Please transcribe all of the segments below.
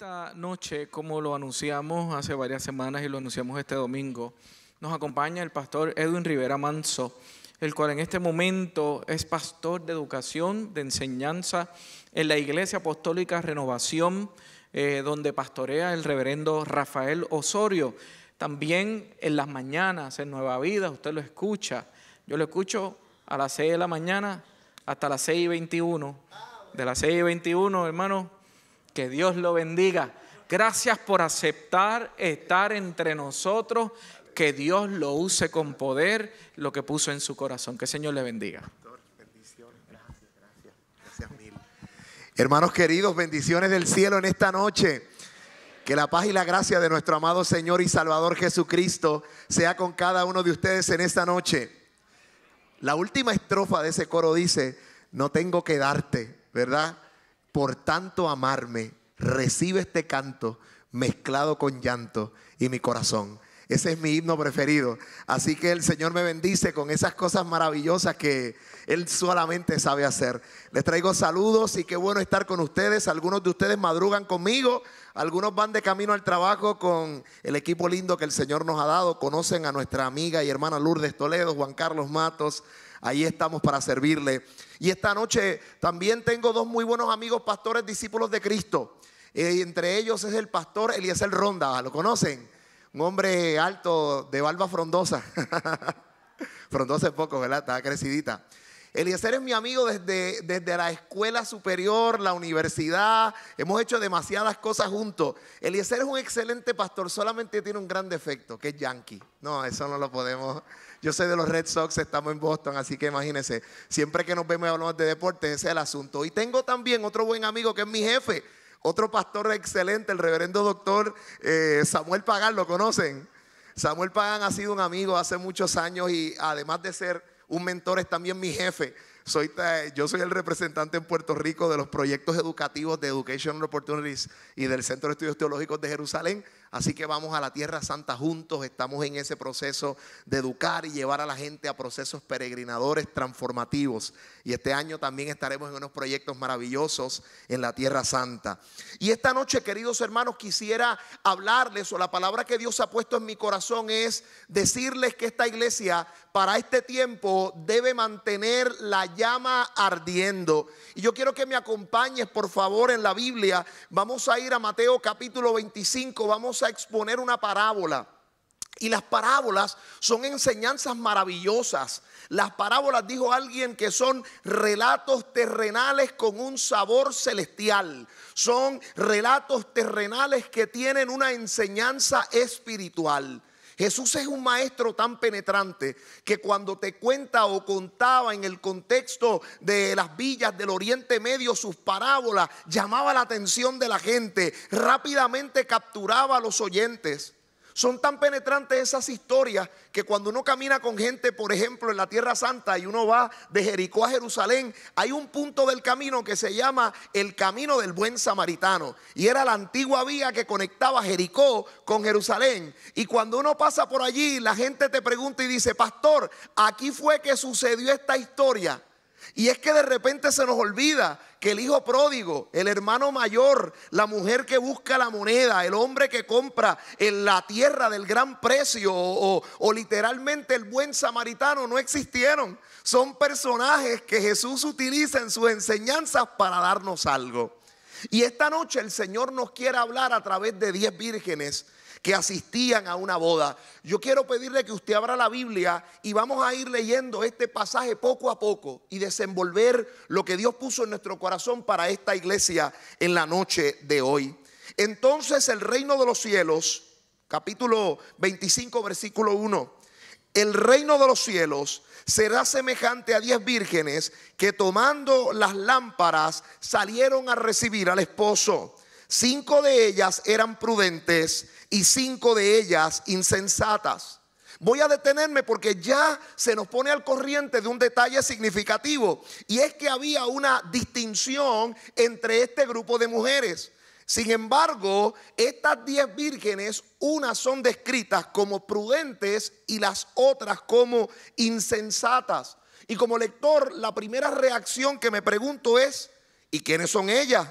Esta noche, como lo anunciamos hace varias semanas y lo anunciamos este domingo, nos acompaña el pastor Edwin Rivera Manso, el cual en este momento es pastor de educación, de enseñanza en la Iglesia Apostólica Renovación, eh, donde pastorea el reverendo Rafael Osorio. También en las mañanas, en Nueva Vida, usted lo escucha. Yo lo escucho a las 6 de la mañana hasta las 6 y 21. De las 6 y 21, hermano, que Dios lo bendiga. Gracias por aceptar estar entre nosotros. Que Dios lo use con poder lo que puso en su corazón. Que el Señor le bendiga. gracias. Gracias mil. Hermanos queridos, bendiciones del cielo en esta noche. Que la paz y la gracia de nuestro amado Señor y Salvador Jesucristo sea con cada uno de ustedes en esta noche. La última estrofa de ese coro dice, no tengo que darte, ¿verdad? por tanto amarme, recibe este canto mezclado con llanto y mi corazón. Ese es mi himno preferido. Así que el Señor me bendice con esas cosas maravillosas que Él solamente sabe hacer. Les traigo saludos y qué bueno estar con ustedes. Algunos de ustedes madrugan conmigo, algunos van de camino al trabajo con el equipo lindo que el Señor nos ha dado. Conocen a nuestra amiga y hermana Lourdes Toledo, Juan Carlos Matos, Ahí estamos para servirle. Y esta noche también tengo dos muy buenos amigos pastores discípulos de Cristo. Eh, entre ellos es el pastor Eliezer Ronda, ¿lo conocen? Un hombre alto de barba frondosa. frondosa es poco, ¿verdad? Está crecidita. Eliezer es mi amigo desde, desde, la escuela superior, la universidad. Hemos hecho demasiadas cosas juntos. Eliezer es un excelente pastor, solamente tiene un gran defecto, que es yankee. No, eso no lo podemos, yo soy de los Red Sox, estamos en Boston, así que imagínense, siempre que nos vemos y hablamos de deporte, ese es el asunto. Y tengo también otro buen amigo que es mi jefe, otro pastor excelente, el reverendo doctor eh, Samuel Pagán, ¿lo conocen? Samuel Pagán ha sido un amigo hace muchos años y además de ser un mentor es también mi jefe. Soy, yo soy el representante en Puerto Rico de los proyectos educativos de Educational Opportunities y del Centro de Estudios Teológicos de Jerusalén. Así que vamos a la Tierra Santa juntos, estamos en ese proceso de educar y llevar a la gente a procesos peregrinadores transformativos. Y este año también estaremos en unos proyectos maravillosos en la Tierra Santa. Y esta noche, queridos hermanos, quisiera hablarles, o la palabra que Dios ha puesto en mi corazón es decirles que esta iglesia para este tiempo debe mantener la llama ardiendo. Y yo quiero que me acompañes, por favor, en la Biblia. Vamos a ir a Mateo capítulo 25, vamos a exponer una parábola. Y las parábolas son enseñanzas maravillosas. Las parábolas, dijo alguien, que son relatos terrenales con un sabor celestial. Son relatos terrenales que tienen una enseñanza espiritual. Jesús es un maestro tan penetrante que cuando te cuenta o contaba en el contexto de las villas del Oriente Medio sus parábolas, llamaba la atención de la gente, rápidamente capturaba a los oyentes. Son tan penetrantes esas historias que cuando uno camina con gente, por ejemplo, en la Tierra Santa y uno va de Jericó a Jerusalén, hay un punto del camino que se llama el camino del buen samaritano. Y era la antigua vía que conectaba Jericó con Jerusalén. Y cuando uno pasa por allí, la gente te pregunta y dice, pastor, aquí fue que sucedió esta historia. Y es que de repente se nos olvida que el hijo pródigo, el hermano mayor, la mujer que busca la moneda, el hombre que compra en la tierra del gran precio o, o literalmente el buen samaritano no existieron. Son personajes que Jesús utiliza en sus enseñanzas para darnos algo. Y esta noche el Señor nos quiere hablar a través de diez vírgenes que asistían a una boda. Yo quiero pedirle que usted abra la Biblia y vamos a ir leyendo este pasaje poco a poco y desenvolver lo que Dios puso en nuestro corazón para esta iglesia en la noche de hoy. Entonces el reino de los cielos, capítulo 25, versículo 1 el reino de los cielos será semejante a diez vírgenes que tomando las lámparas salieron a recibir al esposo. Cinco de ellas eran prudentes y cinco de ellas insensatas. Voy a detenerme porque ya se nos pone al corriente de un detalle significativo y es que había una distinción entre este grupo de mujeres. Sin embargo, estas diez vírgenes, unas son descritas como prudentes y las otras como insensatas. Y como lector, la primera reacción que me pregunto es, ¿y quiénes son ellas?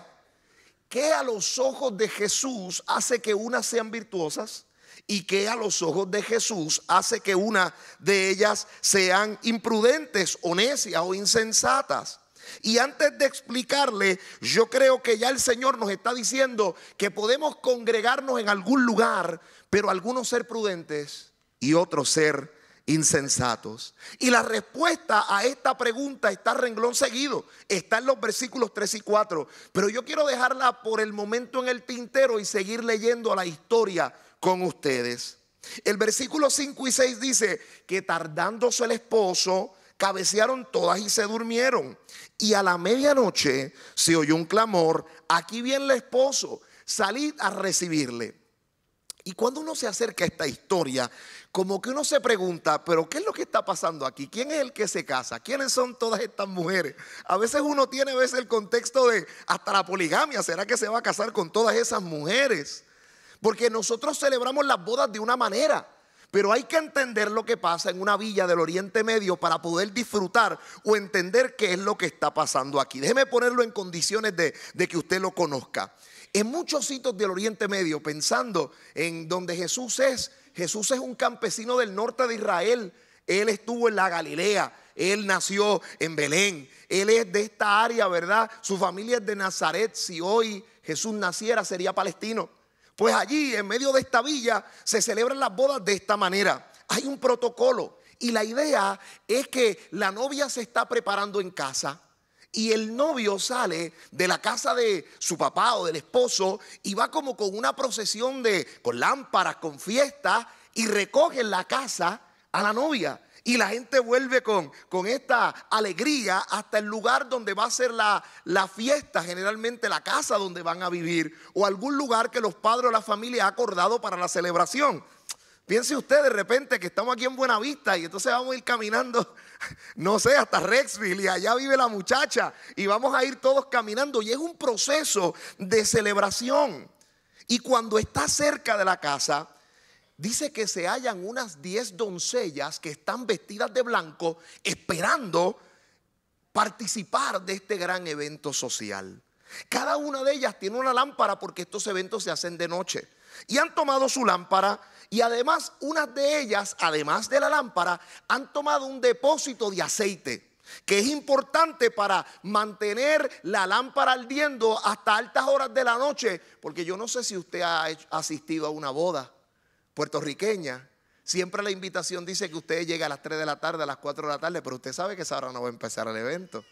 ¿Qué a los ojos de Jesús hace que unas sean virtuosas? ¿Y qué a los ojos de Jesús hace que una de ellas sean imprudentes o necias o insensatas? Y antes de explicarle, yo creo que ya el Señor nos está diciendo que podemos congregarnos en algún lugar, pero algunos ser prudentes y otros ser insensatos. Y la respuesta a esta pregunta está renglón seguido, está en los versículos 3 y 4, pero yo quiero dejarla por el momento en el tintero y seguir leyendo la historia con ustedes. El versículo 5 y 6 dice que tardándose el esposo, cabecearon todas y se durmieron. Y a la medianoche se oyó un clamor, aquí viene el esposo, salid a recibirle. Y cuando uno se acerca a esta historia, como que uno se pregunta, pero ¿qué es lo que está pasando aquí? ¿Quién es el que se casa? ¿Quiénes son todas estas mujeres? A veces uno tiene a veces el contexto de hasta la poligamia, ¿será que se va a casar con todas esas mujeres? Porque nosotros celebramos las bodas de una manera. Pero hay que entender lo que pasa en una villa del Oriente Medio para poder disfrutar o entender qué es lo que está pasando aquí. Déjeme ponerlo en condiciones de, que usted lo conozca. En muchos sitios del Oriente Medio, pensando en donde Jesús es, Jesús es un campesino del norte de Israel. Él estuvo en la Galilea, él nació en Belén, él es de esta área, ¿verdad? Su familia es de Nazaret. Si hoy Jesús naciera, sería palestino. Pues allí, en medio de esta villa, se celebran las bodas de esta manera. Hay un protocolo. Y la idea es que la novia se está preparando en casa y el novio sale de la casa de su papá o del esposo y va como con una procesión de con lámparas, con fiestas y recoge en la casa a la novia. Y la gente vuelve con, con esta alegría hasta el lugar donde va a ser la, la fiesta, generalmente la casa donde van a vivir o algún lugar que los padres o la familia ha acordado para la celebración. Piense usted de repente que estamos aquí en Buenavista y entonces vamos a ir caminando, no sé, hasta Rexville y allá vive la muchacha y vamos a ir todos caminando y es un proceso de celebración. Y cuando está cerca de la casa, dice que se hallan unas 10 doncellas que están vestidas de blanco esperando participar de este gran evento social. Cada una de ellas tiene una lámpara porque estos eventos se hacen de noche. Y han tomado su lámpara y además unas de ellas, además de la lámpara, han tomado un depósito de aceite que es importante para mantener la lámpara ardiendo hasta altas horas de la noche, porque yo no sé si usted ha asistido a una boda puertorriqueña, siempre la invitación dice que usted llega a las 3 de la tarde, a las 4 de la tarde, pero usted sabe que esa hora no va a empezar el evento.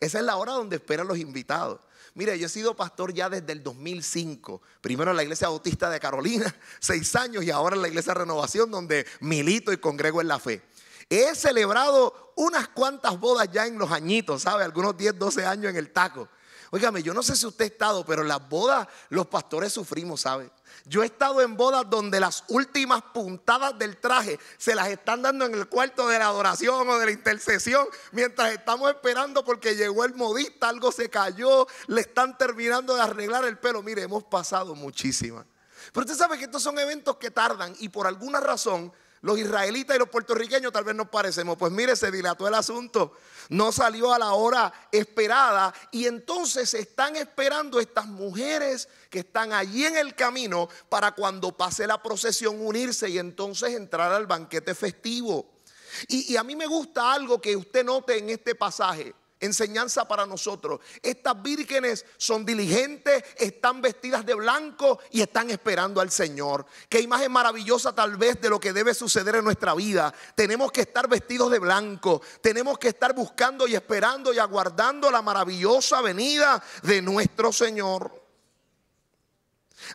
Esa es la hora donde esperan los invitados. Mire, yo he sido pastor ya desde el 2005. Primero en la iglesia bautista de Carolina, seis años, y ahora en la iglesia Renovación, donde milito y congrego en la fe. He celebrado unas cuantas bodas ya en los añitos, ¿sabe? Algunos 10, 12 años en el taco. Óigame, yo no sé si usted ha estado, pero las bodas los pastores sufrimos, ¿sabe? Yo he estado en bodas donde las últimas puntadas del traje se las están dando en el cuarto de la adoración o de la intercesión mientras estamos esperando porque llegó el modista, algo se cayó, le están terminando de arreglar el pelo. Mire, hemos pasado muchísimas. Pero usted sabe que estos son eventos que tardan y por alguna razón los israelitas y los puertorriqueños tal vez nos parecemos. Pues mire, se dilató el asunto. No salió a la hora esperada. Y entonces están esperando estas mujeres que están allí en el camino para cuando pase la procesión unirse y entonces entrar al banquete festivo. Y, y a mí me gusta algo que usted note en este pasaje enseñanza para nosotros. Estas vírgenes son diligentes, están vestidas de blanco y están esperando al Señor. Qué imagen maravillosa tal vez de lo que debe suceder en nuestra vida. Tenemos que estar vestidos de blanco, tenemos que estar buscando y esperando y aguardando la maravillosa venida de nuestro Señor.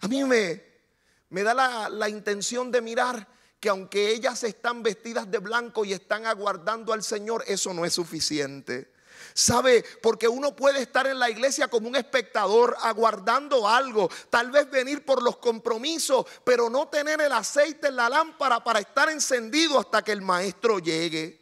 A mí me, me da la, la intención de mirar que aunque ellas están vestidas de blanco y están aguardando al Señor, eso no es suficiente. ¿Sabe? Porque uno puede estar en la iglesia como un espectador aguardando algo, tal vez venir por los compromisos, pero no tener el aceite en la lámpara para estar encendido hasta que el maestro llegue.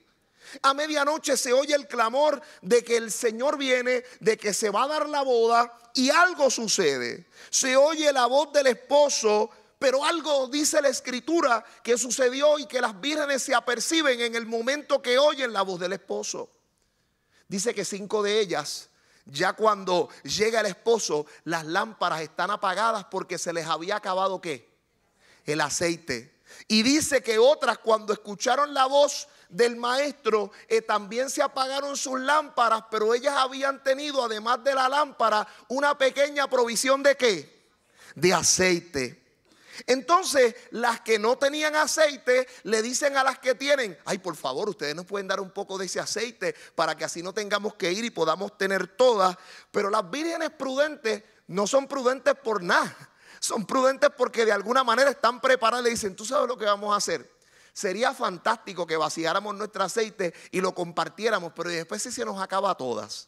A medianoche se oye el clamor de que el Señor viene, de que se va a dar la boda y algo sucede. Se oye la voz del esposo, pero algo dice la escritura que sucedió y que las vírgenes se aperciben en el momento que oyen la voz del esposo. Dice que cinco de ellas, ya cuando llega el esposo, las lámparas están apagadas porque se les había acabado qué? El aceite. Y dice que otras cuando escucharon la voz del maestro, eh, también se apagaron sus lámparas, pero ellas habían tenido, además de la lámpara, una pequeña provisión de qué? De aceite. Entonces, las que no tenían aceite le dicen a las que tienen, ay, por favor, ustedes nos pueden dar un poco de ese aceite para que así no tengamos que ir y podamos tener todas. Pero las vírgenes prudentes no son prudentes por nada. Son prudentes porque de alguna manera están preparadas y dicen, tú sabes lo que vamos a hacer. Sería fantástico que vaciáramos nuestro aceite y lo compartiéramos, pero después sí se nos acaba a todas.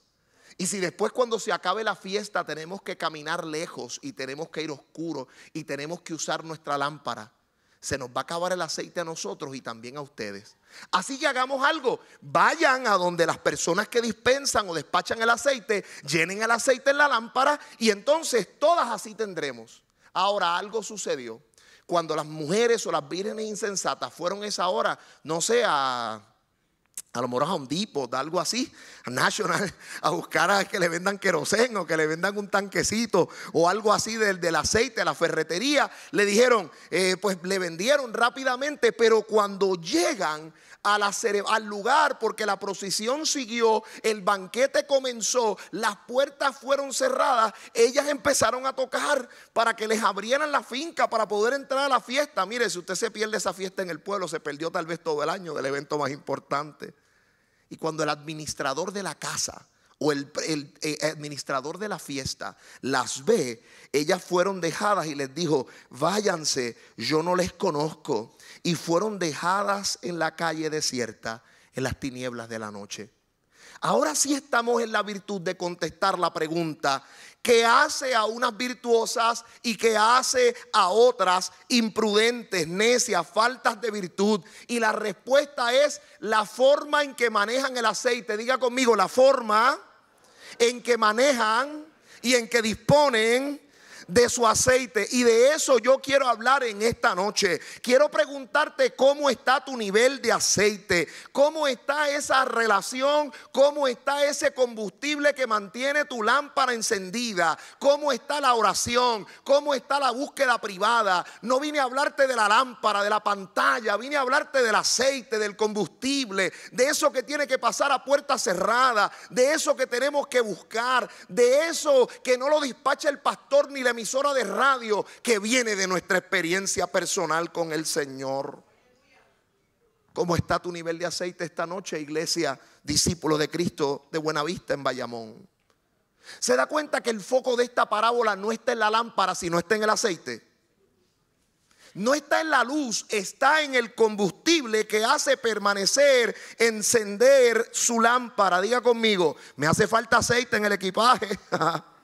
Y si después cuando se acabe la fiesta tenemos que caminar lejos y tenemos que ir oscuro y tenemos que usar nuestra lámpara, se nos va a acabar el aceite a nosotros y también a ustedes. Así que hagamos algo. Vayan a donde las personas que dispensan o despachan el aceite, llenen el aceite en la lámpara y entonces todas así tendremos. Ahora algo sucedió. Cuando las mujeres o las vírgenes insensatas fueron esa hora, no sé, a a lo mejor a un Depot, algo así, a National, a buscar a que le vendan queroseno, que le vendan un tanquecito o algo así del, del aceite, a la ferretería. Le dijeron, eh, pues le vendieron rápidamente, pero cuando llegan al lugar porque la procesión siguió, el banquete comenzó, las puertas fueron cerradas, ellas empezaron a tocar para que les abrieran la finca para poder entrar a la fiesta. Mire, si usted se pierde esa fiesta en el pueblo, se perdió tal vez todo el año del evento más importante. Y cuando el administrador de la casa o el, eh, administrador de la fiesta las ve, ellas fueron dejadas y les dijo, váyanse, yo no les conozco y fueron dejadas en la calle desierta en las tinieblas de la noche. Ahora sí estamos en la virtud de contestar la pregunta, ¿qué hace a unas virtuosas y qué hace a otras imprudentes, necias, faltas de virtud? Y la respuesta es la forma en que manejan el aceite. Diga conmigo, la forma en que manejan y en que disponen de su aceite. Y de eso yo quiero hablar en esta noche. Quiero preguntarte cómo está tu nivel de aceite, cómo está esa relación, cómo está ese combustible que mantiene tu lámpara encendida, cómo está la oración, cómo está la búsqueda privada. No vine a hablarte de la lámpara, de la pantalla, vine a hablarte del aceite, del combustible, de eso que tiene que pasar a puerta cerrada, de eso que tenemos que buscar, de eso que no lo despacha el pastor ni la emisora de radio que viene de nuestra experiencia personal con el Señor. ¿Cómo está tu nivel de aceite esta noche, iglesia, discípulo de Cristo de Buenavista en Bayamón? ¿Se da cuenta que el foco de esta parábola no está en la lámpara, sino está en el aceite? No está en la luz, está en el combustible que hace permanecer, encender su lámpara. Diga conmigo, me hace falta aceite en el equipaje.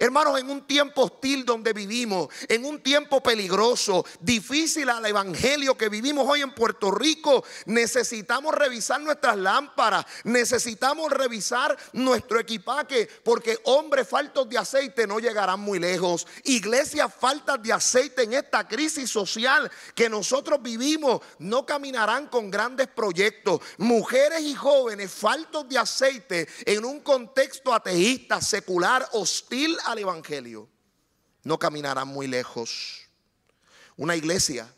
Hermanos, en un tiempo hostil donde vivimos, en un tiempo peligroso, difícil al evangelio que vivimos hoy en Puerto Rico, necesitamos revisar nuestras lámparas, necesitamos revisar nuestro equipaje, porque hombres faltos de aceite no llegarán muy lejos. Iglesias faltas de aceite en esta crisis social que nosotros vivimos no caminarán con grandes proyectos. Mujeres y jóvenes faltos de aceite en un contexto ateísta, secular, hostil al Evangelio, no caminarán muy lejos. Una iglesia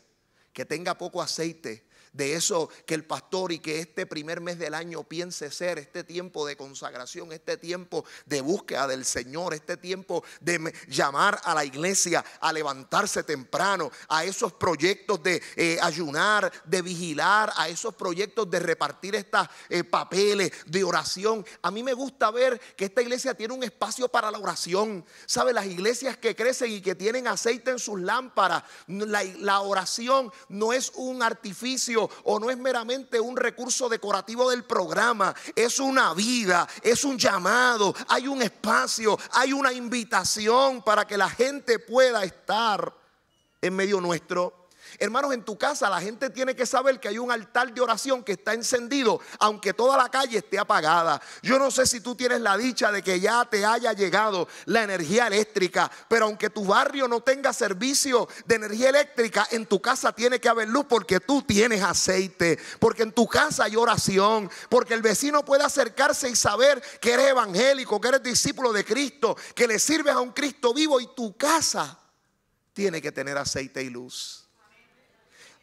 que tenga poco aceite de eso que el pastor y que este primer mes del año piense ser, este tiempo de consagración, este tiempo de búsqueda del Señor, este tiempo de llamar a la iglesia a levantarse temprano, a esos proyectos de eh, ayunar, de vigilar, a esos proyectos de repartir estos eh, papeles de oración. A mí me gusta ver que esta iglesia tiene un espacio para la oración. ¿Sabe? Las iglesias que crecen y que tienen aceite en sus lámparas, la oración no es un artificio o no es meramente un recurso decorativo del programa, es una vida, es un llamado, hay un espacio, hay una invitación para que la gente pueda estar en medio nuestro. Hermanos, en tu casa la gente tiene que saber que hay un altar de oración que está encendido, aunque toda la calle esté apagada. Yo no sé si tú tienes la dicha de que ya te haya llegado la energía eléctrica, pero aunque tu barrio no tenga servicio de energía eléctrica, en tu casa tiene que haber luz porque tú tienes aceite, porque en tu casa hay oración, porque el vecino puede acercarse y saber que eres evangélico, que eres discípulo de Cristo, que le sirves a un Cristo vivo y tu casa tiene que tener aceite y luz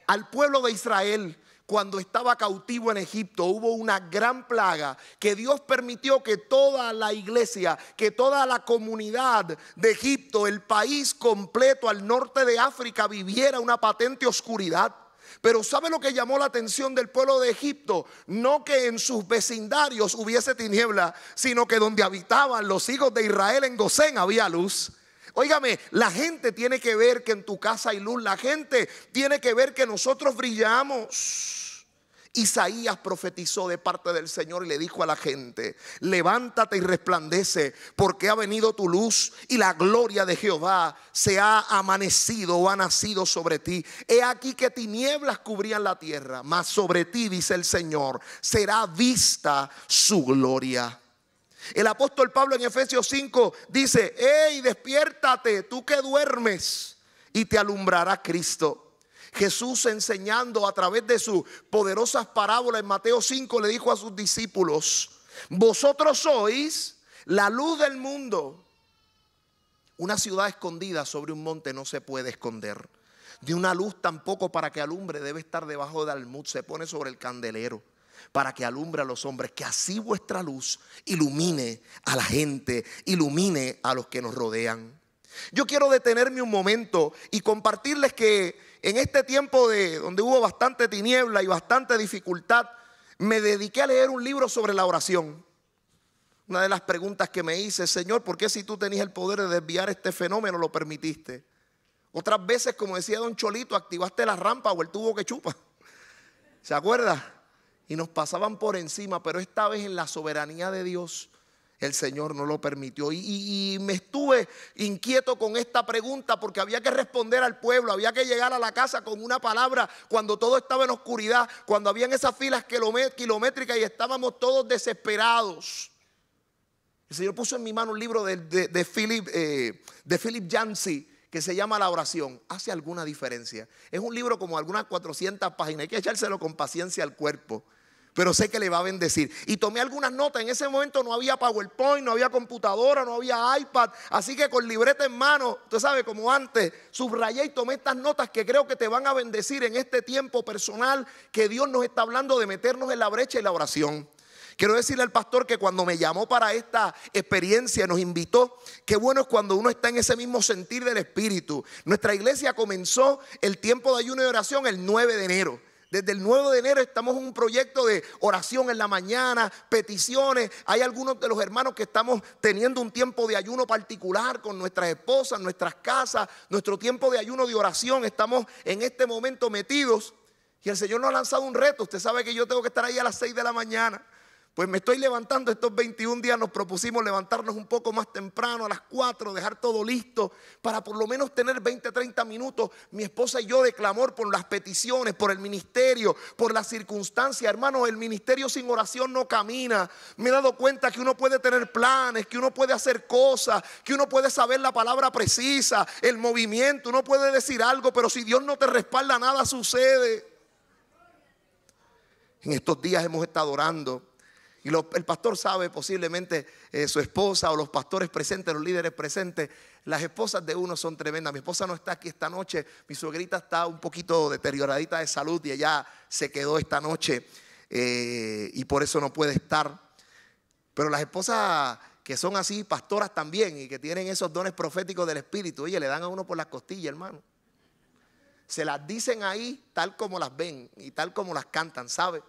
al pueblo de Israel cuando estaba cautivo en Egipto. Hubo una gran plaga que Dios permitió que toda la iglesia, que toda la comunidad de Egipto, el país completo al norte de África viviera una patente oscuridad. Pero ¿sabe lo que llamó la atención del pueblo de Egipto? No que en sus vecindarios hubiese tiniebla, sino que donde habitaban los hijos de Israel en Gosén había luz. Óigame, la gente tiene que ver que en tu casa hay luz, la gente tiene que ver que nosotros brillamos. Isaías profetizó de parte del Señor y le dijo a la gente, levántate y resplandece, porque ha venido tu luz y la gloria de Jehová se ha amanecido o ha nacido sobre ti. He aquí que tinieblas cubrían la tierra, mas sobre ti, dice el Señor, será vista su gloria. El apóstol Pablo en Efesios 5 dice, ¡Ey despiértate tú que duermes y te alumbrará Cristo. Jesús enseñando a través de sus poderosas parábolas en Mateo 5 le dijo a sus discípulos, vosotros sois la luz del mundo. Una ciudad escondida sobre un monte no se puede esconder. De una luz tampoco para que alumbre debe estar debajo de almud, se pone sobre el candelero para que alumbre a los hombres, que así vuestra luz ilumine a la gente, ilumine a los que nos rodean. Yo quiero detenerme un momento y compartirles que en este tiempo de donde hubo bastante tiniebla y bastante dificultad, me dediqué a leer un libro sobre la oración. Una de las preguntas que me hice, Señor, ¿por qué si tú tenías el poder de desviar este fenómeno lo permitiste? Otras veces, como decía don Cholito, activaste la rampa o el tubo que chupa. ¿Se acuerda? y nos pasaban por encima, pero esta vez en la soberanía de Dios el Señor no lo permitió. Y, me estuve inquieto con esta pregunta porque había que responder al pueblo, había que llegar a la casa con una palabra cuando todo estaba en oscuridad, cuando habían esas filas kilométricas y estábamos todos desesperados. El Señor puso en mi mano un libro de, Philip, eh, Philip que se llama La oración, hace alguna diferencia. Es un libro como algunas 400 páginas, hay que echárselo con paciencia al cuerpo, pero sé que le va a bendecir. Y tomé algunas notas, en ese momento no había PowerPoint, no había computadora, no había iPad, así que con libreta en mano, tú sabes, como antes, subrayé y tomé estas notas que creo que te van a bendecir en este tiempo personal que Dios nos está hablando de meternos en la brecha y la oración. Quiero decirle al pastor que cuando me llamó para esta experiencia, nos invitó, qué bueno es cuando uno está en ese mismo sentir del Espíritu. Nuestra iglesia comenzó el tiempo de ayuno y oración el 9 de enero. Desde el 9 de enero estamos en un proyecto de oración en la mañana, peticiones. Hay algunos de los hermanos que estamos teniendo un tiempo de ayuno particular con nuestras esposas, nuestras casas, nuestro tiempo de ayuno de oración. Estamos en este momento metidos y el Señor nos ha lanzado un reto. Usted sabe que yo tengo que estar ahí a las 6 de la mañana. Pues me estoy levantando estos 21 días, nos propusimos levantarnos un poco más temprano, a las 4, dejar todo listo, para por lo menos tener 20, 30 minutos, mi esposa y yo de clamor por las peticiones, por el ministerio, por las circunstancias. Hermano, el ministerio sin oración no camina. Me he dado cuenta que uno puede tener planes, que uno puede hacer cosas, que uno puede saber la palabra precisa, el movimiento, uno puede decir algo, pero si Dios no te respalda, nada sucede. En estos días hemos estado orando y el pastor sabe, posiblemente eh, su esposa o los pastores presentes, los líderes presentes, las esposas de uno son tremendas. Mi esposa no está aquí esta noche, mi suegrita está un poquito deterioradita de salud y ella se quedó esta noche eh, y por eso no puede estar. Pero las esposas que son así, pastoras también y que tienen esos dones proféticos del Espíritu, oye, le dan a uno por las costillas, hermano. Se las dicen ahí tal como las ven y tal como las cantan, ¿sabe?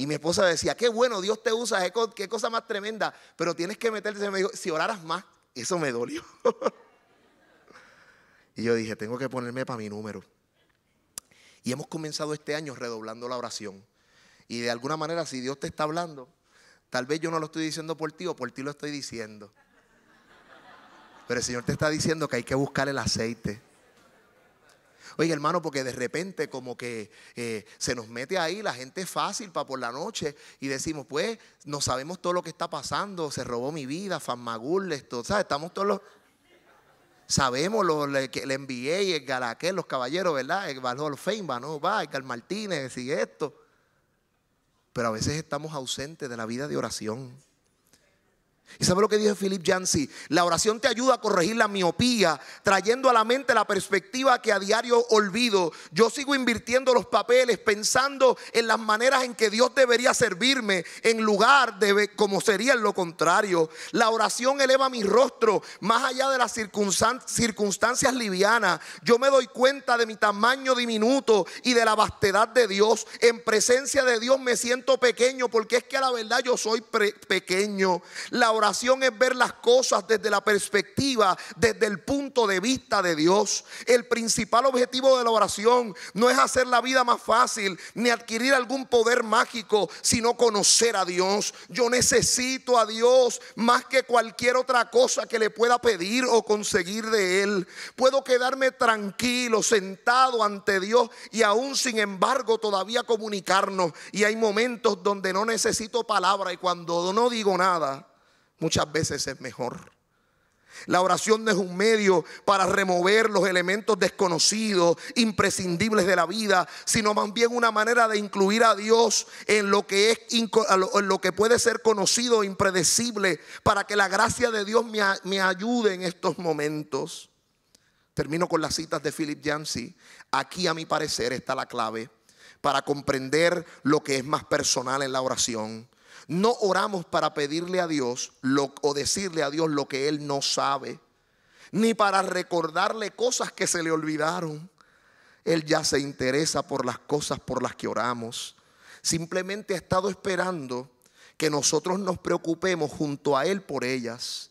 Y mi esposa decía, qué bueno, Dios te usa, qué cosa más tremenda, pero tienes que meterte. me dijo, si oraras más, eso me dolió. y yo dije, tengo que ponerme para mi número. Y hemos comenzado este año redoblando la oración. Y de alguna manera, si Dios te está hablando, tal vez yo no lo estoy diciendo por ti o por ti lo estoy diciendo. Pero el Señor te está diciendo que hay que buscar el aceite. Oye, pues, hermano, porque de repente como que eh, se nos mete ahí, la gente fácil para por la noche y decimos, pues, no sabemos todo lo que está pasando, se robó mi vida, Fanmagul, esto, ¿sabes? Estamos todos los... Sabemos que le, envié y el Garaquel, los caballeros, ¿verdad? El Valor Feinba, ¿no? Va, el Carl Martínez, y esto. Pero a veces estamos ausentes de la vida de oración. ¿Y sabe lo que dice Philip Yancy: La oración te ayuda a corregir la miopía, trayendo a la mente la perspectiva que a diario olvido. Yo sigo invirtiendo los papeles, pensando en las maneras en que Dios debería servirme, en lugar de como sería lo contrario. La oración eleva mi rostro más allá de las circunstancias livianas. Yo me doy cuenta de mi tamaño diminuto y de la vastedad de Dios. En presencia de Dios me siento pequeño, porque es que a la verdad yo soy pequeño. La oración es ver las cosas desde la perspectiva, desde el punto de vista de Dios. El principal objetivo de la oración no es hacer la vida más fácil ni adquirir algún poder mágico, sino conocer a Dios. Yo necesito a Dios más que cualquier otra cosa que le pueda pedir o conseguir de Él. Puedo quedarme tranquilo, sentado ante Dios y aún sin embargo todavía comunicarnos. Y hay momentos donde no necesito palabra y cuando no digo nada, muchas veces es mejor. La oración no es un medio para remover los elementos desconocidos, imprescindibles de la vida, sino más bien una manera de incluir a Dios en lo que, es, en lo que puede ser conocido, impredecible, para que la gracia de Dios me, ayude en estos momentos. Termino con las citas de Philip Yancey. Aquí, a mi parecer, está la clave para comprender lo que es más personal en la oración. No oramos para pedirle a Dios lo, o decirle a Dios lo que Él no sabe, ni para recordarle cosas que se le olvidaron. Él ya se interesa por las cosas por las que oramos. Simplemente ha estado esperando que nosotros nos preocupemos junto a Él por ellas.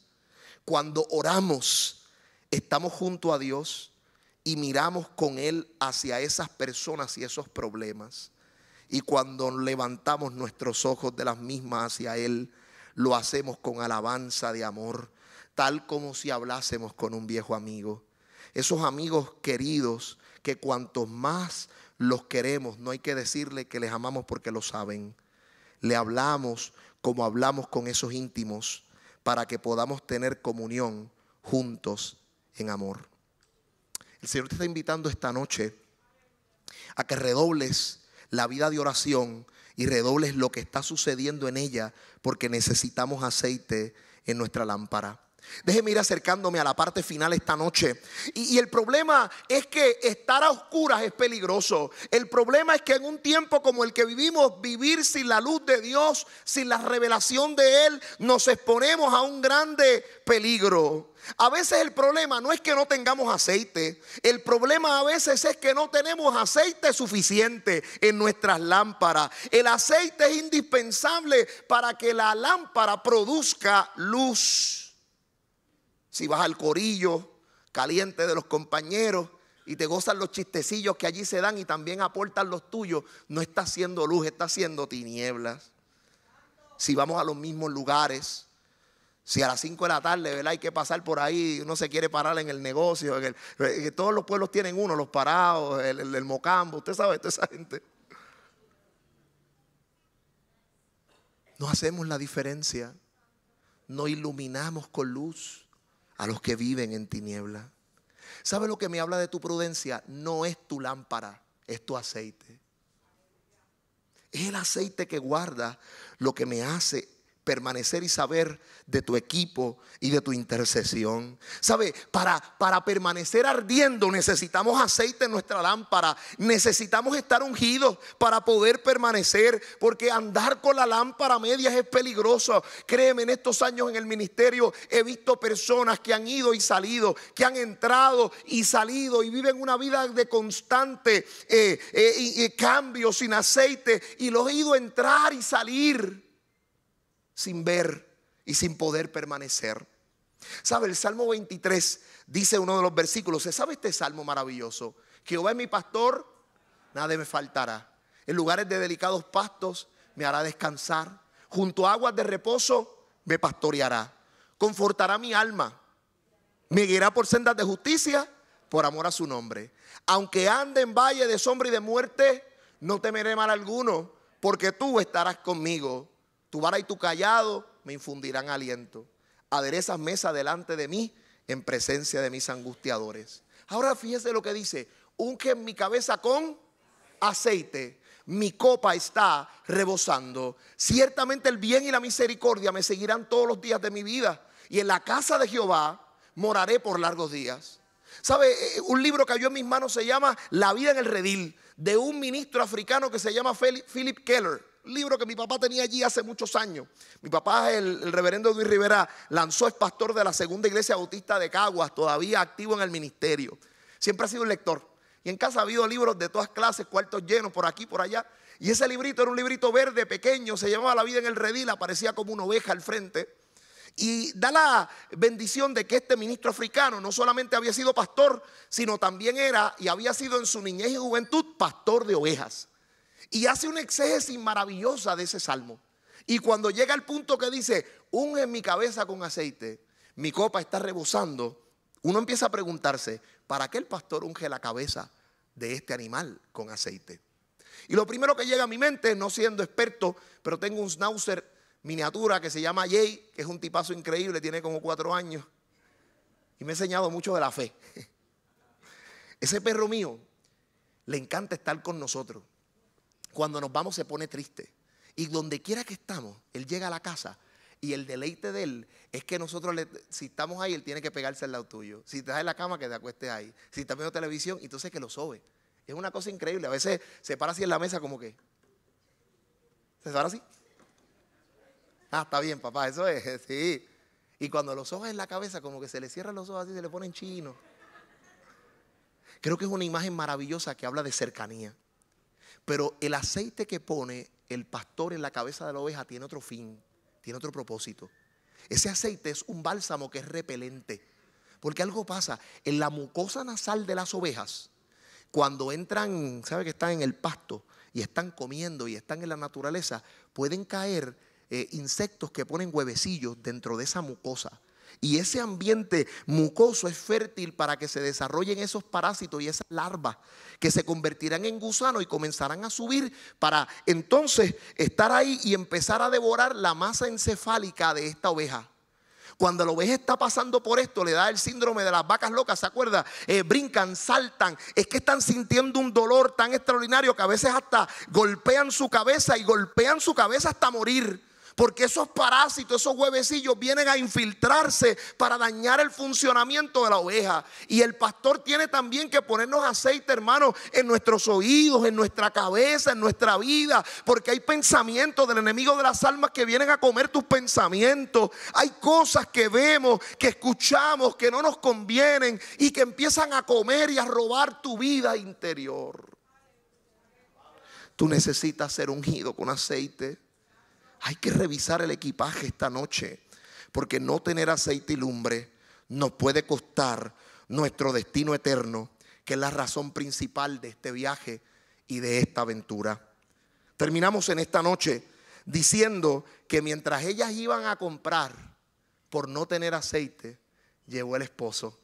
Cuando oramos, estamos junto a Dios y miramos con Él hacia esas personas y esos problemas. Y cuando levantamos nuestros ojos de las mismas hacia Él, lo hacemos con alabanza de amor, tal como si hablásemos con un viejo amigo. Esos amigos queridos que cuantos más los queremos, no hay que decirle que les amamos porque lo saben. Le hablamos como hablamos con esos íntimos para que podamos tener comunión juntos en amor. El Señor te está invitando esta noche a que redobles la vida de oración y redobles lo que está sucediendo en ella porque necesitamos aceite en nuestra lámpara. Déjeme ir acercándome a la parte final esta noche. Y, y, el problema es que estar a oscuras es peligroso. El problema es que en un tiempo como el que vivimos, vivir sin la luz de Dios, sin la revelación de Él, nos exponemos a un grande peligro. A veces el problema no es que no tengamos aceite. El problema a veces es que no tenemos aceite suficiente en nuestras lámparas. El aceite es indispensable para que la lámpara produzca luz si vas al corillo caliente de los compañeros y te gozan los chistecillos que allí se dan y también aportan los tuyos, no está haciendo luz, está haciendo tinieblas. Si vamos a los mismos lugares, si a las 5 de la tarde, ¿verdad? Hay que pasar por ahí, uno se quiere parar en el negocio, en eh, eh, todos los pueblos tienen uno, los parados, el, mocambo, usted sabe, esa gente. No hacemos la diferencia, no iluminamos con luz a los que viven en tiniebla. ¿Sabe lo que me habla de tu prudencia? No es tu lámpara, es tu aceite. Es el aceite que guarda lo que me hace permanecer y saber de tu equipo y de tu intercesión. ¿Sabe? Para, para permanecer ardiendo necesitamos aceite en nuestra lámpara. Necesitamos estar ungidos para poder permanecer. Porque andar con la lámpara a medias es peligroso. Créeme, en estos años en el ministerio he visto personas que han ido y salido, que han entrado y salido y viven una vida de constante eh, eh, y, cambio sin aceite y los he ido a entrar y salir sin ver y sin poder permanecer. ¿Sabe? El Salmo 23 dice uno de los versículos. ¿Se sabe este salmo maravilloso? Jehová es mi pastor, nada me faltará. En lugares de delicados pastos me hará descansar. Junto a aguas de reposo me pastoreará. Confortará mi alma. Me guiará por sendas de justicia por amor a su nombre. Aunque ande en valle de sombra y de muerte, no temeré mal alguno, porque tú estarás conmigo tu vara y tu callado me infundirán aliento. Aderezas mesa delante de mí en presencia de mis angustiadores. Ahora fíjese lo que dice. que en mi cabeza con aceite. Mi copa está rebosando. Ciertamente el bien y la misericordia me seguirán todos los días de mi vida. Y en la casa de Jehová moraré por largos días. ¿Sabe? Eh, eh, un libro que cayó en mis manos se llama La vida en el redil, de un ministro africano que se llama Philip Keller libro que mi papá tenía allí hace muchos años. Mi papá, el, el reverendo Luis Rivera, lanzó es pastor de la segunda iglesia bautista de Caguas, todavía activo en el ministerio. Siempre ha sido un lector. Y en casa ha habido libros de todas clases, cuartos llenos, por aquí, por allá. Y ese librito era un librito verde, pequeño, se llamaba La vida en el redil, aparecía como una oveja al frente. Y da la bendición de que este ministro africano no solamente había sido pastor, sino también era y había sido en su niñez y juventud pastor de ovejas. Y hace una exégesis maravillosa de ese salmo. Y cuando llega al punto que dice, unge mi cabeza con aceite, mi copa está rebosando, uno empieza a preguntarse, ¿para qué el pastor unge la cabeza de este animal con aceite? Y lo primero que llega a mi mente, no siendo experto, pero tengo un schnauzer miniatura que se llama Jay, que es un tipazo increíble, tiene como cuatro años. Y me ha enseñado mucho de la fe. Ese perro mío le encanta estar con nosotros. Cuando nos vamos se pone triste. Y donde quiera que estamos, Él llega a la casa y el deleite de Él es que nosotros, si estamos ahí, Él tiene que pegarse al lado tuyo. Si te das en la cama, que te acuestes ahí. Si estás viendo televisión, entonces que lo sobe. Es una cosa increíble. A veces se para así en la mesa como que... ¿Se para así? Ah, está bien, papá, eso es, sí. Y cuando los ojos en la cabeza, como que se le cierran los ojos así, se le ponen chino. Creo que es una imagen maravillosa que habla de cercanía. Pero el aceite que pone el pastor en la cabeza de la oveja tiene otro fin, tiene otro propósito. Ese aceite es un bálsamo que es repelente. Porque algo pasa, en la mucosa nasal de las ovejas, cuando entran, sabe que están en el pasto y están comiendo y están en la naturaleza, pueden caer eh, insectos que ponen huevecillos dentro de esa mucosa. Y ese ambiente mucoso es fértil para que se desarrollen esos parásitos y esas larvas que se convertirán en gusanos y comenzarán a subir para entonces estar ahí y empezar a devorar la masa encefálica de esta oveja. Cuando la oveja está pasando por esto, le da el síndrome de las vacas locas, ¿se acuerda? Eh, brincan, saltan. Es que están sintiendo un dolor tan extraordinario que a veces hasta golpean su cabeza y golpean su cabeza hasta morir. Porque esos parásitos, esos huevecillos vienen a infiltrarse para dañar el funcionamiento de la oveja. Y el pastor tiene también que ponernos aceite, hermano, en nuestros oídos, en nuestra cabeza, en nuestra vida. Porque hay pensamientos del enemigo de las almas que vienen a comer tus pensamientos. Hay cosas que vemos, que escuchamos, que no nos convienen y que empiezan a comer y a robar tu vida interior. Tú necesitas ser ungido con aceite. Hay que revisar el equipaje esta noche, porque no tener aceite y lumbre nos puede costar nuestro destino eterno, que es la razón principal de este viaje y de esta aventura. Terminamos en esta noche diciendo que mientras ellas iban a comprar por no tener aceite, llegó el esposo,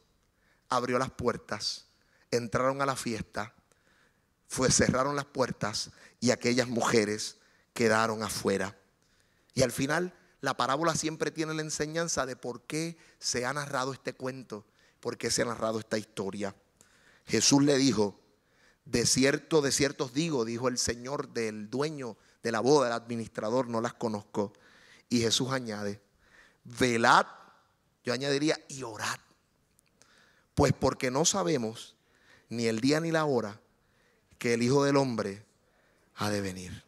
abrió las puertas, entraron a la fiesta, fue, cerraron las puertas y aquellas mujeres quedaron afuera. Y al final, la parábola siempre tiene la enseñanza de por qué se ha narrado este cuento, por qué se ha narrado esta historia. Jesús le dijo, de cierto, de cierto os digo, dijo el Señor del dueño de la boda, el administrador, no las conozco. Y Jesús añade, velad, yo añadiría, y orad. Pues porque no sabemos ni el día ni la hora que el Hijo del Hombre ha de venir.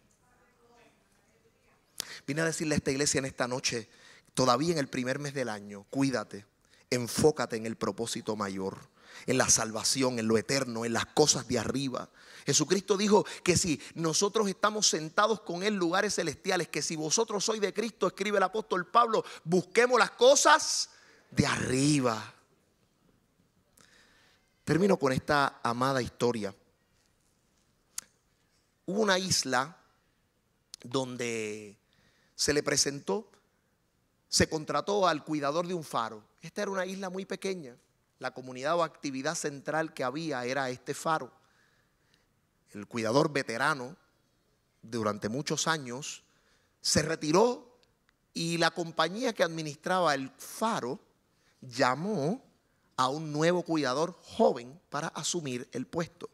Vine a decirle a esta iglesia en esta noche, todavía en el primer mes del año, cuídate, enfócate en el propósito mayor, en la salvación, en lo eterno, en las cosas de arriba. Jesucristo dijo que si nosotros estamos sentados con Él en lugares celestiales, que si vosotros sois de Cristo, escribe el apóstol Pablo, busquemos las cosas de arriba. Termino con esta amada historia. Hubo una isla donde se le presentó, se contrató al cuidador de un faro. Esta era una isla muy pequeña. La comunidad o actividad central que había era este faro. El cuidador veterano, durante muchos años, se retiró y la compañía que administraba el faro llamó a un nuevo cuidador joven para asumir el puesto.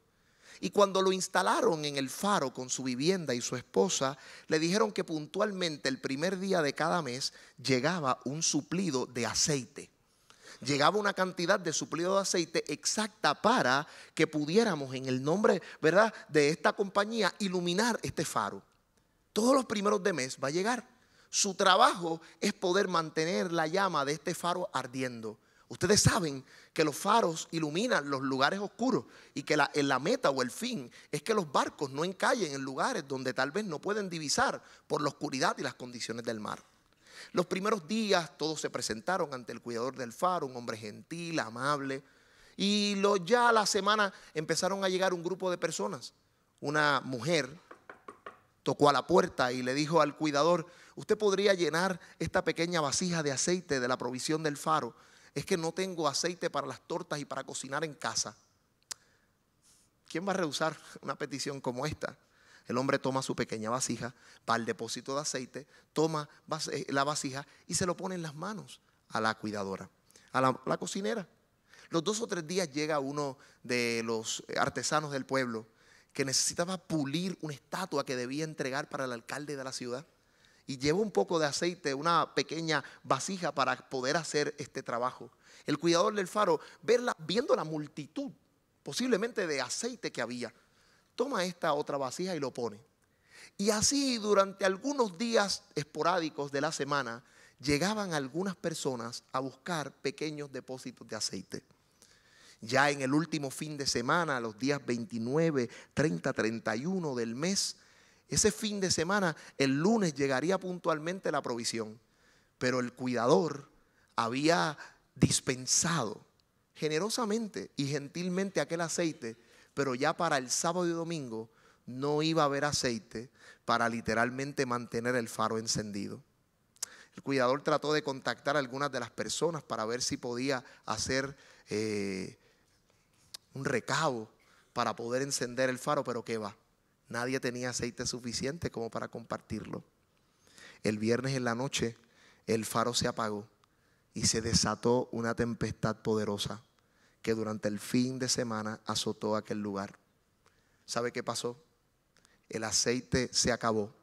Y cuando lo instalaron en el faro con su vivienda y su esposa, le dijeron que puntualmente el primer día de cada mes llegaba un suplido de aceite. Llegaba una cantidad de suplido de aceite exacta para que pudiéramos en el nombre, ¿verdad?, de esta compañía iluminar este faro. Todos los primeros de mes va a llegar. Su trabajo es poder mantener la llama de este faro ardiendo. Ustedes saben que los faros iluminan los lugares oscuros y que la, en la meta o el fin es que los barcos no encallen en lugares donde tal vez no pueden divisar por la oscuridad y las condiciones del mar. Los primeros días todos se presentaron ante el cuidador del faro, un hombre gentil, amable, y ya a la semana empezaron a llegar un grupo de personas. Una mujer tocó a la puerta y le dijo al cuidador, usted podría llenar esta pequeña vasija de aceite de la provisión del faro es que no tengo aceite para las tortas y para cocinar en casa. ¿Quién va a rehusar una petición como esta? El hombre toma su pequeña vasija, va al depósito de aceite, toma eh, la vasija y se lo pone en las manos a la cuidadora, a la, a la cocinera. Los dos o tres días llega uno de los artesanos del pueblo que necesitaba pulir una estatua que debía entregar para el alcalde de la ciudad y lleva un poco de aceite, una pequeña vasija para poder hacer este trabajo. El cuidador del faro, verla, viendo la multitud, posiblemente de aceite que había, toma esta otra vasija y lo pone. Y así durante algunos días esporádicos de la semana llegaban algunas personas a buscar pequeños depósitos de aceite. Ya en el último fin de semana, los días 29, 30, 31 del mes, ese fin de semana, el lunes llegaría puntualmente la provisión, pero el cuidador había dispensado generosamente y gentilmente aquel aceite, pero ya para el sábado y domingo no iba a haber aceite para literalmente mantener el faro encendido. El cuidador trató de contactar a algunas de las personas para ver si podía hacer eh, un recabo para poder encender el faro, pero qué va. Nadie tenía aceite suficiente como para compartirlo. El viernes en la noche el faro se apagó y se desató una tempestad poderosa que durante el fin de semana azotó aquel lugar. ¿Sabe qué pasó? El aceite se acabó,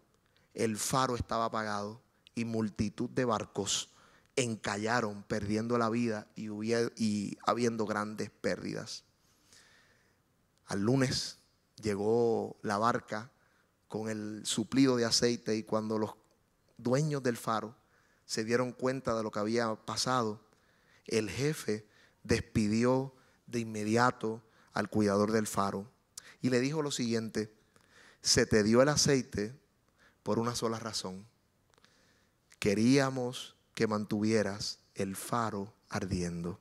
el faro estaba apagado y multitud de barcos encallaron perdiendo la vida y, y habiendo grandes pérdidas. Al lunes llegó la barca con el suplido de aceite y cuando los dueños del faro se dieron cuenta de lo que había pasado, el jefe despidió de inmediato al cuidador del faro y le dijo lo siguiente, se te dio el aceite por una sola razón. Queríamos que mantuvieras el faro ardiendo.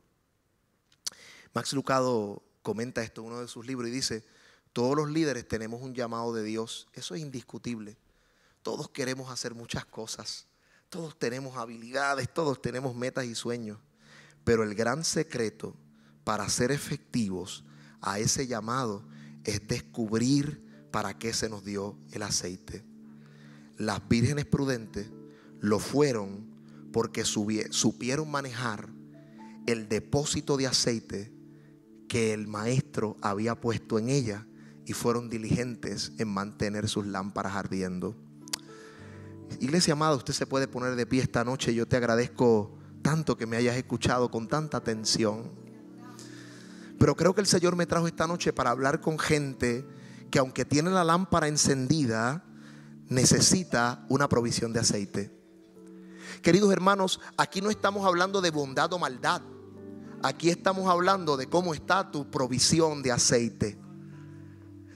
Max Lucado comenta esto en uno de sus libros y dice, todos los líderes tenemos un llamado de Dios, eso es indiscutible. Todos queremos hacer muchas cosas, todos tenemos habilidades, todos tenemos metas y sueños, pero el gran secreto para ser efectivos a ese llamado es descubrir para qué se nos dio el aceite. Las vírgenes prudentes lo fueron porque supieron manejar el depósito de aceite que el maestro había puesto en ella y fueron diligentes en mantener sus lámparas ardiendo. Iglesia amada, usted se puede poner de pie esta noche. Yo te agradezco tanto que me hayas escuchado con tanta atención. Pero creo que el Señor me trajo esta noche para hablar con gente que aunque tiene la lámpara encendida, necesita una provisión de aceite. Queridos hermanos, aquí no estamos hablando de bondad o maldad. Aquí estamos hablando de cómo está tu provisión de aceite.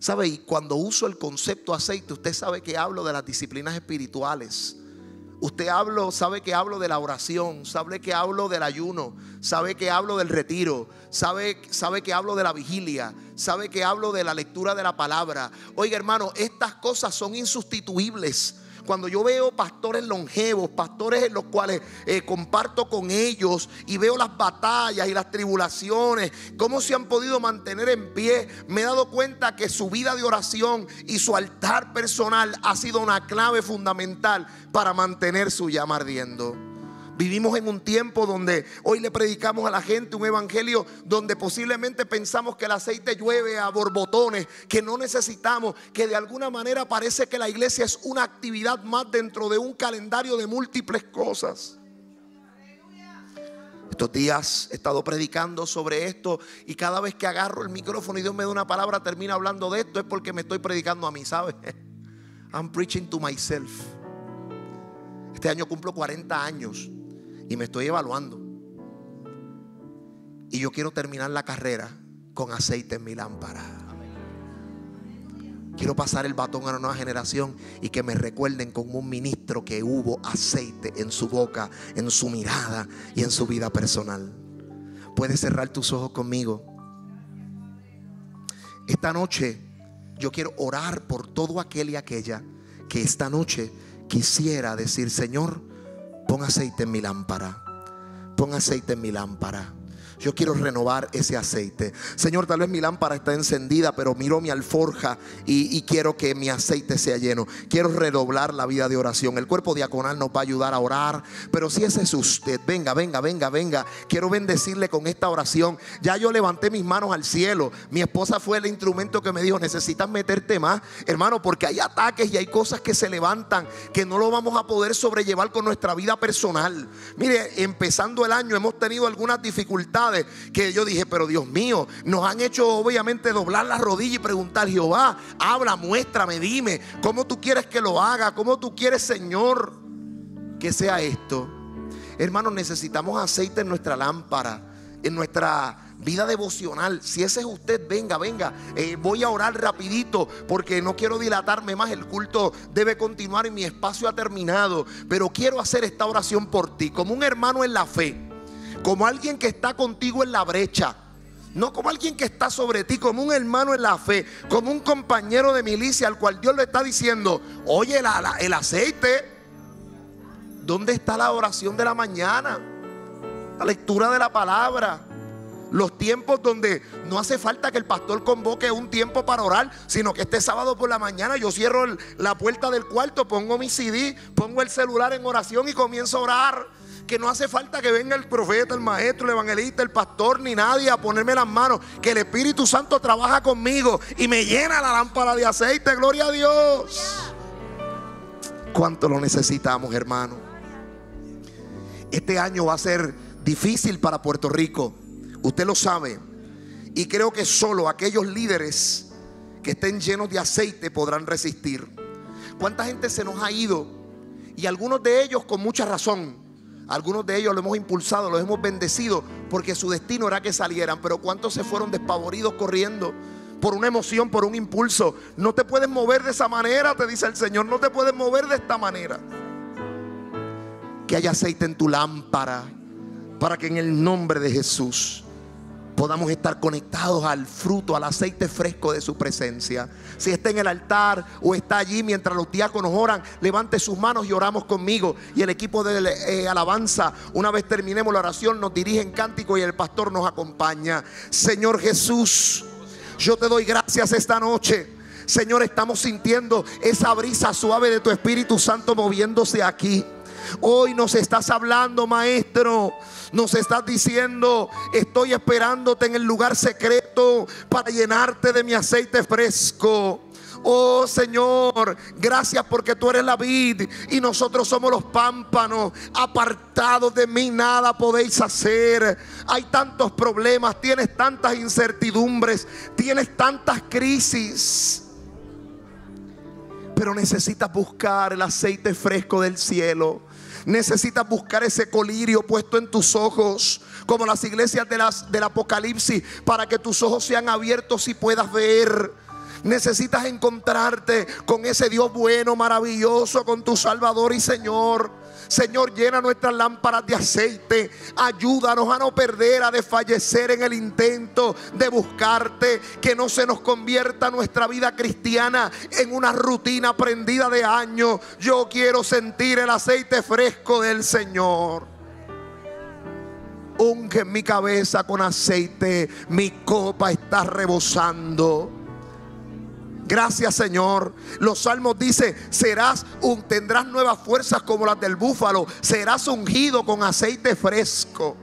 ¿Sabe? Y cuando uso el concepto aceite, usted sabe que hablo de las disciplinas espirituales. Usted hablo, sabe que hablo de la oración, sabe que hablo del ayuno, sabe que hablo del retiro, sabe, sabe que hablo de la vigilia, sabe que hablo de la lectura de la palabra. Oiga hermano, estas cosas son insustituibles. Cuando yo veo pastores longevos, pastores en los cuales eh, comparto con ellos y veo las batallas y las tribulaciones, cómo se han podido mantener en pie, me he dado cuenta que su vida de oración y su altar personal ha sido una clave fundamental para mantener su llama ardiendo. Vivimos en un tiempo donde hoy le predicamos a la gente un evangelio donde posiblemente pensamos que el aceite llueve a borbotones, que no necesitamos, que de alguna manera parece que la iglesia es una actividad más dentro de un calendario de múltiples cosas. Estos días he estado predicando sobre esto y cada vez que agarro el micrófono y Dios me da una palabra, termina hablando de esto, es porque me estoy predicando a mí, ¿sabes? I'm preaching to myself. Este año cumplo 40 años y me estoy evaluando. Y yo quiero terminar la carrera con aceite en mi lámpara. Quiero pasar el batón a la nueva generación y que me recuerden como un ministro que hubo aceite en su boca, en su mirada y en su vida personal. Puedes cerrar tus ojos conmigo. Esta noche yo quiero orar por todo aquel y aquella que esta noche quisiera decir, Señor, Pon aceite en mi lámpara. Pon aceite en mi lámpara. Yo quiero renovar ese aceite. Señor, tal vez mi lámpara está encendida, pero miro mi alforja y, quiero que mi aceite sea lleno. Quiero redoblar la vida de oración. El cuerpo diaconal nos va a ayudar a orar, pero si ese es usted, venga, venga, venga, venga. Quiero bendecirle con esta oración. Ya yo levanté mis manos al cielo. Mi esposa fue el instrumento que me dijo, necesitas meterte más, hermano, porque hay ataques y hay cosas que se levantan que no lo vamos a poder sobrellevar con nuestra vida personal. Mire, empezando el año hemos tenido algunas dificultades que yo dije, pero Dios mío, nos han hecho obviamente doblar la rodilla y preguntar, Jehová, habla, muéstrame, dime, ¿cómo tú quieres que lo haga? ¿Cómo tú quieres, Señor, que sea esto? Hermanos, necesitamos aceite en nuestra lámpara, en nuestra vida devocional. Si ese es usted, venga, venga. Eh, voy a orar rapidito porque no quiero dilatarme más. El culto debe continuar y mi espacio ha terminado. Pero quiero hacer esta oración por ti, como un hermano en la fe como alguien que está contigo en la brecha. No como alguien que está sobre ti, como un hermano en la fe, como un compañero de milicia al cual Dios le está diciendo, oye, el aceite, ¿dónde está la oración de la mañana? La lectura de la palabra. Los tiempos donde no hace falta que el pastor convoque un tiempo para orar, sino que este sábado por la mañana yo cierro la puerta del cuarto, pongo mi CD, pongo el celular en oración y comienzo a orar que no hace falta que venga el profeta, el maestro, el evangelista, el pastor, ni nadie a ponerme las manos, que el Espíritu Santo trabaja conmigo y me llena la lámpara de aceite, gloria a Dios. ¿Cuánto lo necesitamos, hermano? Este año va a ser difícil para Puerto Rico, usted lo sabe, y creo que solo aquellos líderes que estén llenos de aceite podrán resistir. ¿Cuánta gente se nos ha ido? Y algunos de ellos con mucha razón. Algunos de ellos los hemos impulsado, los hemos bendecido, porque su destino era que salieran. Pero ¿cuántos se fueron despavoridos corriendo? Por una emoción, por un impulso. No te puedes mover de esa manera, te dice el Señor. No te puedes mover de esta manera. Que haya aceite en tu lámpara. Para que en el nombre de Jesús podamos estar conectados al fruto, al aceite fresco de su presencia. Si está en el altar o está allí mientras los diáconos oran, levante sus manos y oramos conmigo. Y el equipo de eh, alabanza, una vez terminemos la oración, nos dirige en cántico y el pastor nos acompaña. Señor Jesús, yo te doy gracias esta noche. Señor, estamos sintiendo esa brisa suave de tu Espíritu Santo moviéndose aquí. Hoy nos estás hablando, maestro. Nos estás diciendo, estoy esperándote en el lugar secreto para llenarte de mi aceite fresco. Oh Señor, gracias porque tú eres la vid y nosotros somos los pámpanos. Apartados de mí nada podéis hacer. Hay tantos problemas, tienes tantas incertidumbres, tienes tantas crisis. Pero necesitas buscar el aceite fresco del cielo. Necesitas buscar ese colirio puesto en tus ojos, como las iglesias de las, del Apocalipsis, para que tus ojos sean abiertos y puedas ver. Necesitas encontrarte con ese Dios bueno, maravilloso, con tu Salvador y Señor. Señor, llena nuestras lámparas de aceite. Ayúdanos a no perder, a desfallecer en el intento de buscarte. Que no se nos convierta nuestra vida cristiana en una rutina prendida de años. Yo quiero sentir el aceite fresco del Señor. Unge mi cabeza con aceite. Mi copa está rebosando. Gracias, Señor. Los salmos dice, serás tendrás nuevas fuerzas como las del búfalo, serás ungido con aceite fresco.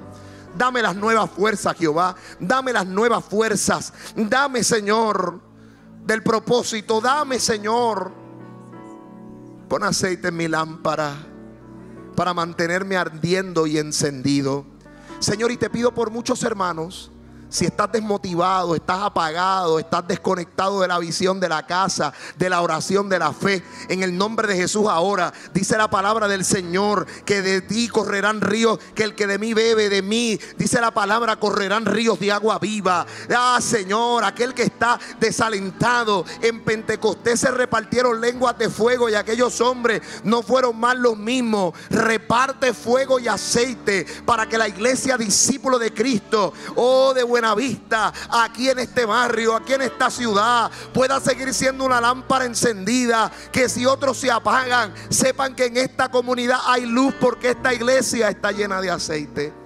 Dame las nuevas fuerzas, Jehová. Dame las nuevas fuerzas. Dame, Señor, del propósito. Dame, Señor. Pon aceite en mi lámpara para mantenerme ardiendo y encendido. Señor, y te pido por muchos hermanos si estás desmotivado, estás apagado, estás desconectado de la visión de la casa, de la oración, de la fe, en el nombre de Jesús ahora, dice la palabra del Señor, que de ti correrán ríos, que el que de mí bebe, de mí, dice la palabra, correrán ríos de agua viva. Ah, Señor, aquel que está desalentado, en Pentecostés se repartieron lenguas de fuego y aquellos hombres no fueron más los mismos. Reparte fuego y aceite para que la iglesia discípulo de Cristo, oh, de buena vista aquí en este barrio, aquí en esta ciudad, pueda seguir siendo una lámpara encendida, que si otros se apagan, sepan que en esta comunidad hay luz porque esta iglesia está llena de aceite.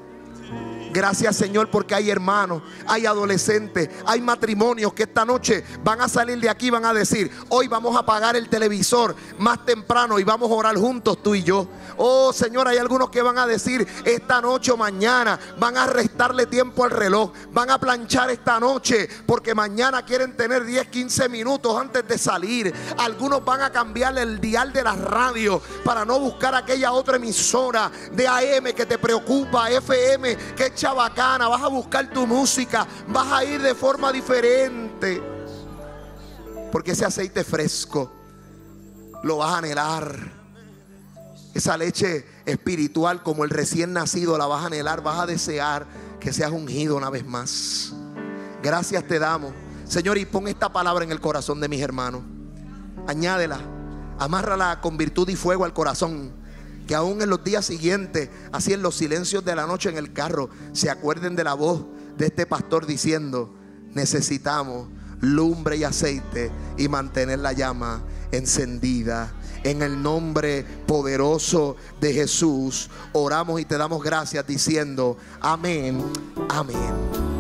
Gracias Señor porque hay hermanos, hay adolescentes, hay matrimonios que esta noche van a salir de aquí y van a decir, hoy vamos a apagar el televisor más temprano y vamos a orar juntos tú y yo. Oh Señor, hay algunos que van a decir esta noche o mañana, van a restarle tiempo al reloj, van a planchar esta noche porque mañana quieren tener 10, 15 minutos antes de salir. Algunos van a cambiar el dial de la radio para no buscar aquella otra emisora de AM que te preocupa, FM que bacana, vas a buscar tu música, vas a ir de forma diferente. Porque ese aceite fresco lo vas a anhelar. Esa leche espiritual como el recién nacido la vas a anhelar, vas a desear que seas ungido una vez más. Gracias te damos. Señor, y pon esta palabra en el corazón de mis hermanos. Añádela, amárrala con virtud y fuego al corazón que aún en los días siguientes, así en los silencios de la noche en el carro, se acuerden de la voz de este pastor diciendo, necesitamos lumbre y aceite y mantener la llama encendida. En el nombre poderoso de Jesús, oramos y te damos gracias diciendo, amén, amén.